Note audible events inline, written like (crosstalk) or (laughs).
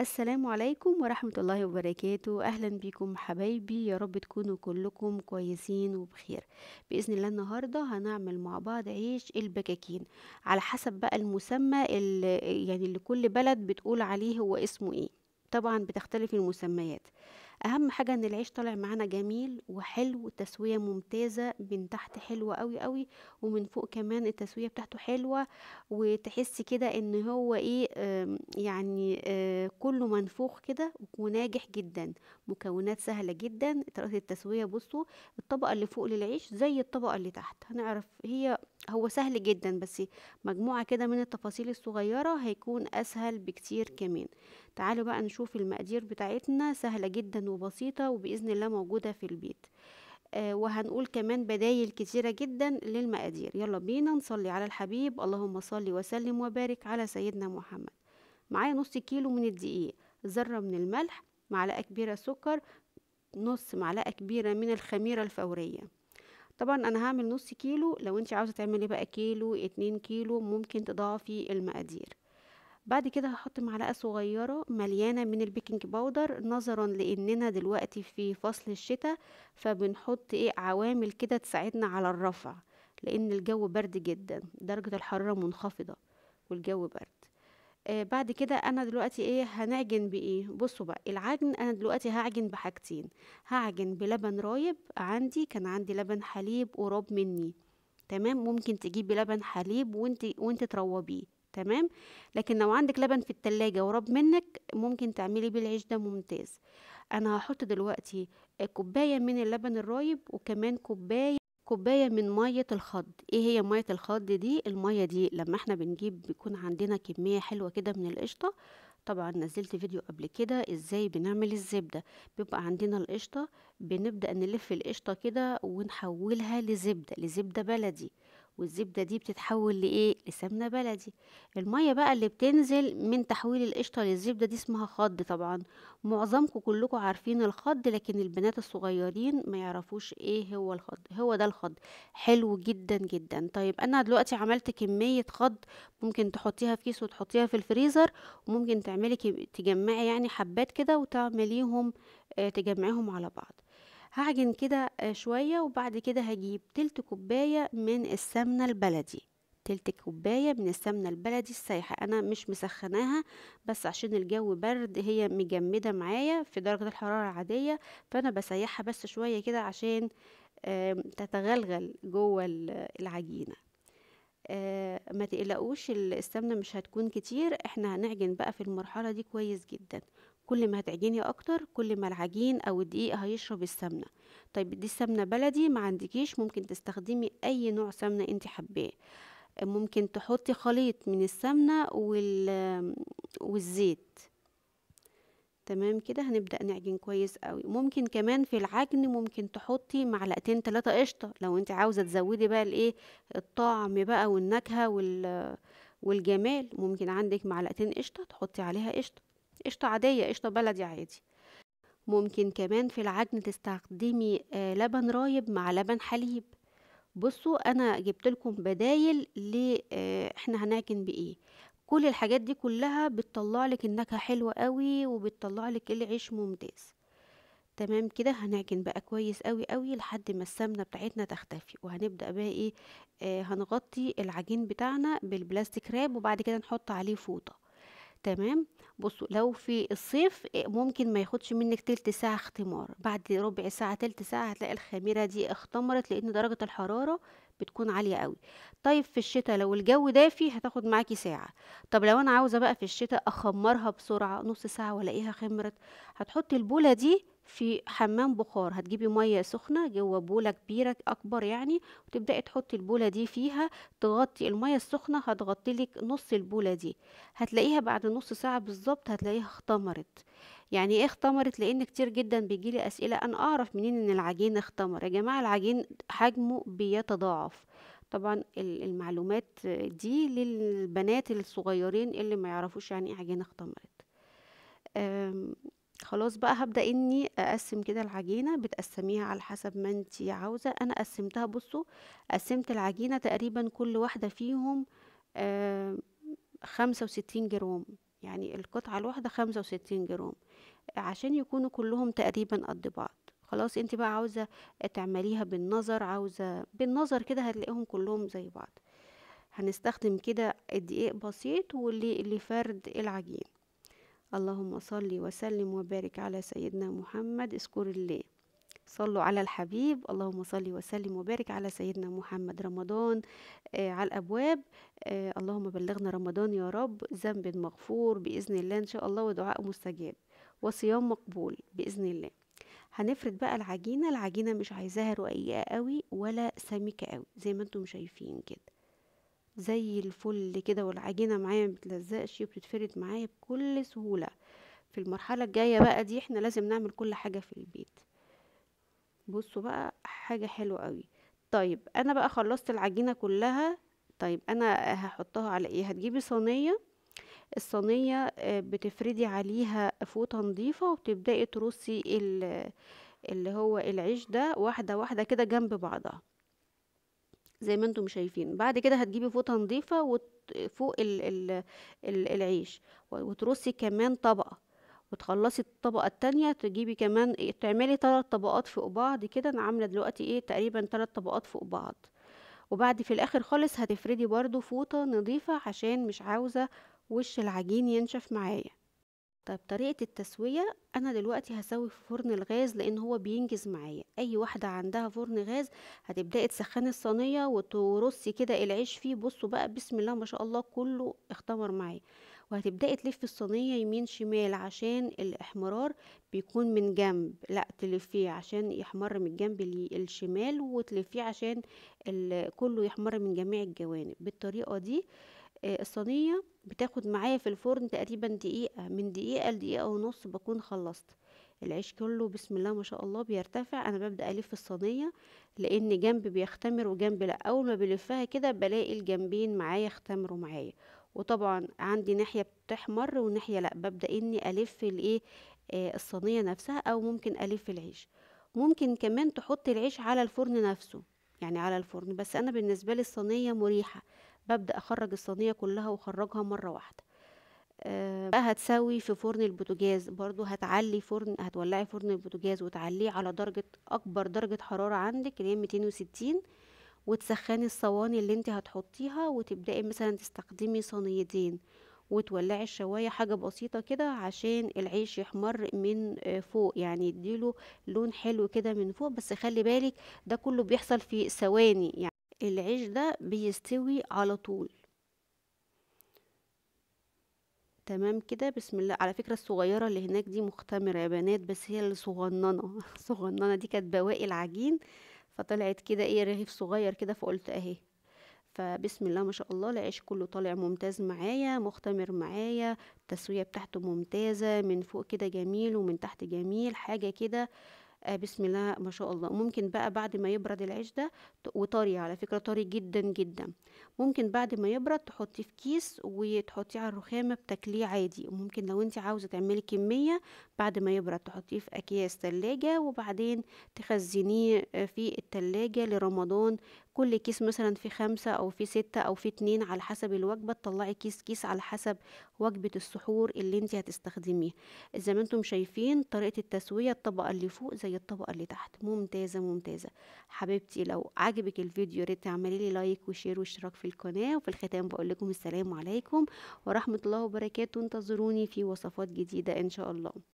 السلام عليكم ورحمة الله وبركاته أهلا بكم حبايبي يا رب تكونوا كلكم كويسين وبخير بإذن الله النهاردة هنعمل مع بعض عيش البكاكين على حسب بقى المسمى اللي يعني اللي كل بلد بتقول عليه هو اسمه ايه طبعا بتختلف المسميات اهم حاجه ان العيش طالع معانا جميل وحلو تسويه ممتازه من تحت حلوه قوي قوي ومن فوق كمان التسويه بتاعته حلوه وتحس كده ان هو ايه يعني آه، كله منفوخ كده وناجح جدا مكونات سهله جدا طريقه التسويه بصوا الطبقه اللي فوق للعيش زي الطبقه اللي تحت هنعرف هي هو سهل جدا بس مجموعة كده من التفاصيل الصغيرة هيكون أسهل بكتير كمان تعالوا بقى نشوف المقادير بتاعتنا سهلة جدا وبسيطة وبإذن الله موجودة في البيت آه وهنقول كمان بدايل كتيرة جدا للمقادير يلا بينا نصلي على الحبيب اللهم صل وسلم وبارك على سيدنا محمد معايا نص كيلو من الدقيق ذرة من الملح معلقة كبيرة سكر نص معلقة كبيرة من الخميرة الفورية طبعا انا هعمل نص كيلو لو انت عاوزه تعملي بقى كيلو اتنين كيلو ممكن تضاعفي المقادير بعد كده هحط معلقه صغيره مليانه من البيكنج باودر نظرا لاننا دلوقتي في فصل الشتاء فبنحط ايه عوامل كده تساعدنا على الرفع لان الجو برد جدا درجه الحراره منخفضه والجو برد آه بعد كده انا دلوقتي ايه هنعجن بايه بصوا بقى العجن انا دلوقتي هعجن بحاجتين هعجن بلبن رايب عندي كان عندي لبن حليب قراب مني تمام ممكن تجيبي لبن حليب وانت وانت تروبيه تمام لكن لو عندك لبن في التلاجة وراب منك ممكن تعملي بيه العيش ده ممتاز انا هحط دلوقتي كوبايه من اللبن الرايب وكمان كوبايه كوبايه من ميه الخض ايه هي ميه الخض دي الميه دي لما احنا بنجيب بيكون عندنا كميه حلوه كده من القشطه طبعا نزلت فيديو قبل كده ازاي بنعمل الزبده بيبقى عندنا القشطه بنبدا نلف القشطه كده ونحولها لزبده لزبده بلدي والزبدة دي بتتحول لإيه لسمنة بلدي المية بقى اللي بتنزل من تحويل القشطة للزبدة دي اسمها خض طبعا معظمكم كلكم عارفين الخض لكن البنات الصغيرين ما يعرفوش إيه هو الخض هو ده الخض حلو جدا جدا طيب أنا دلوقتي عملت كمية خض ممكن تحطيها في كيس وتحطيها في الفريزر وممكن تعملي تجمعي يعني حبات كده وتعمليهم آه، تجمعيهم على بعض هعجن كده آه، شوية وبعد كده هجيب تلت كوباية من السمنة البلدي تلت كوباية من السمنة البلدي السايحة أنا مش مسخناها بس عشان الجو برد هي مجمدة معايا في درجة الحرارة العادية فأنا بسيحها بس شوية كده عشان تتغلغل جوه العجينة آه، ما تقلقوش السمنه مش هتكون كتير احنا هنعجن بقى في المرحله دي كويس جدا كل ما هتعجني اكتر كل ما العجين او الدقيق هيشرب السمنه طيب دي سمنه بلدي ما عندكيش ممكن تستخدمي اي نوع سمنه انت حباه ممكن تحطي خليط من السمنه وال... والزيت تمام كده هنبدا نعجن كويس قوي ممكن كمان في العجن ممكن تحطي معلقتين ثلاثه قشطه لو انت عاوزه تزودي بقى الايه الطعم بقى والنكهه وال... والجمال ممكن عندك معلقتين قشطه تحطي عليها قشطه قشطة عادية قشطة بلدي عادي ممكن كمان في العجن تستخدمي آه، لبن رايب مع لبن حليب بصوا انا جبت لكم بدايل ل آه، احنا هنعجن بايه كل الحاجات دي كلها بتطلع لك النكهه حلوه قوي وبتطلع لك العيش ممتاز تمام كده هنعجن بقى كويس قوي قوي لحد ما السمنه بتاعتنا تختفي وهنبدا بقى ايه آه، هنغطي العجين بتاعنا بالبلاستيك راب وبعد كده نحط عليه فوطه تمام بصوا لو في الصيف آه، ممكن ما ياخدش منك تلت ساعة اختمار بعد ربع ساعة تلت ساعة هتلاقي الخميرة دي اختمرت لأن درجة الحرارة بتكون عالية قوي طيب في الشتاء لو الجو دافي هتاخد معاكي ساعة طب لو أنا عاوزة بقى في الشتاء أخمرها بسرعة نص ساعة وألاقيها خمرت هتحطي البولة دي في حمام بخار هتجيبي ميه سخنه جوه بوله كبيره اكبر يعني وتبداي تحطي البوله دي فيها تغطي الميه السخنه هتغطي لك نص البوله دي هتلاقيها بعد نص ساعه بالظبط هتلاقيها اختمرت يعني ايه اختمرت لان كتير جدا بيجيلي اسئله انا اعرف منين ان العجين اختمر يا جماعه العجين حجمه بيتضاعف طبعا المعلومات دي للبنات الصغيرين اللي ما يعرفوش يعني ايه عجينه اختمرت خلاص بقى هبدأ اني اقسم كده العجينة بتقسميها على حسب ما انت عاوزة انا قسمتها بصوا قسمت العجينة تقريبا كل واحدة فيهم آه، خمسة وستين جرام يعني القطعة الواحدة خمسة وستين جرام عشان يكونوا كلهم تقريبا قد بعض خلاص انت بقى عاوزة تعمليها بالنظر عاوزة بالنظر كده هتلاقيهم كلهم زي بعض هنستخدم كده الدقيق بسيط واللي فرد العجين اللهم صل وسلم وبارك على سيدنا محمد اذكر الله صلوا على الحبيب اللهم صل وسلم وبارك على سيدنا محمد رمضان آه على الابواب آه اللهم بلغنا رمضان يا رب ذنب مغفور باذن الله ان شاء الله ودعاء مستجاب وصيام مقبول باذن الله هنفرد بقى العجينه العجينه مش عايزاها رقيقه قوي ولا سميكه قوي زي ما انتم شايفين كده زي الفل كده والعجينه معايا بتلزقش وبتتفرد معايا بكل سهوله في المرحله الجايه بقى دي احنا لازم نعمل كل حاجه في البيت بصوا بقى حاجه حلوه قوي طيب انا بقى خلصت العجينه كلها طيب انا هحطها على ايه هتجيبي صينيه الصينيه آه، بتفردي عليها فوطه نظيفه وبتبداي ترصي اللي هو العيش ده واحده واحده كده جنب بعضها زي ما انتم شايفين بعد كده هتجيبي فوطه نظيفه فوق ال... ال... ال... العيش وترصي كمان طبقه وتخلصي الطبقه التانية تجيبي كمان إيه، تعملي تلات طبقات فوق بعض كده انا عامله دلوقتي ايه تقريبا تلات طبقات فوق بعض وبعد في الاخر خالص هتفردي برضو فوطه نظيفه عشان مش عاوزه وش العجين ينشف معايا طيب طريقة التسوية أنا دلوقتي هسوي في فرن الغاز لأن هو بينجز معايا أي واحدة عندها فرن غاز هتبدأي تسخني الصينية وترصي كده العيش فيه بصوا بقى بسم الله ما شاء الله كله اختمر معايا وهتبدأي تلف الصينية يمين شمال عشان الاحمرار بيكون من جنب لا تلفيه عشان يحمر من الجنب الشمال وتلفيه عشان كله يحمر من جميع الجوانب بالطريقة دي آه، الصينية بتاخد معايا في الفرن تقريبا دقيقة من دقيقة لدقيقة ونص بكون خلصت العيش كله بسم الله ما شاء الله بيرتفع انا ببدأ الف الصينية لان جنب بيختمر وجنب لا اول ما بلفها كده بلاقي الجنبين معايا اختمروا معايا وطبعا عندي ناحية بتحمر وناحية لا ببدأ اني الف الايه آه، الصينية نفسها او ممكن الف العيش ممكن كمان تحط العيش على الفرن نفسه يعني على الفرن بس انا بالنسبة لي الصينية مريحة ببدأ أخرج الصينية كلها وأخرجها مرة واحدة آه، بقى هتسوي في فرن البوتاجاز برضو هتعلي فرن هتولعي فرن البوتاجاز وتعليه على درجة أكبر درجة حرارة عندك اللي هي 260 وتسخني الصواني اللي انت هتحطيها وتبدأي مثلا تستخدمي صينيتين وتولعي الشواية حاجة بسيطة كده عشان العيش يحمر من آه، فوق يعني يديله لون حلو كده من فوق بس خلي بالك ده كله بيحصل في ثواني يعني العيش ده بيستوي على طول تمام كده بسم الله على فكرة الصغيرة اللي هناك دي مختمرة يا بنات بس هي اللي صغننة (laughs) صغننة دي كانت بواقي العجين فطلعت كده ايه رغيف صغير كده فقلت اهي فبسم الله ما شاء الله العيش كله طالع ممتاز معايا مختمر معايا التسوية بتاعته ممتازة من فوق كده جميل ومن تحت جميل حاجة كده آه، بسم الله ما شاء الله ممكن بقى بعد ما يبرد العيش ده وطري على فكرة طري جدا جدا ممكن بعد ما يبرد تحطيه في كيس وتحطيه على الرخامه بتاكليه عادي وممكن لو انت عاوزه تعملي كميه بعد ما يبرد تحطيه في اكياس تلاجة وبعدين تخزنيه آه، في التلاجة لرمضان كل كيس مثلا في خمسة او في ستة او في اتنين على حسب الوجبة تطلعي كيس كيس على حسب وجبة السحور اللي انت هتستخدميها زي ما انتم شايفين طريقة التسوية الطبقة اللي فوق زي الطبقة اللي تحت ممتازة ممتازة حبيبتي لو عجبك الفيديو ريت تعملي لي لايك وشير واشتراك في القناة وفي الختام بقول لكم السلام عليكم ورحمة الله وبركاته انتظروني في وصفات جديدة ان شاء الله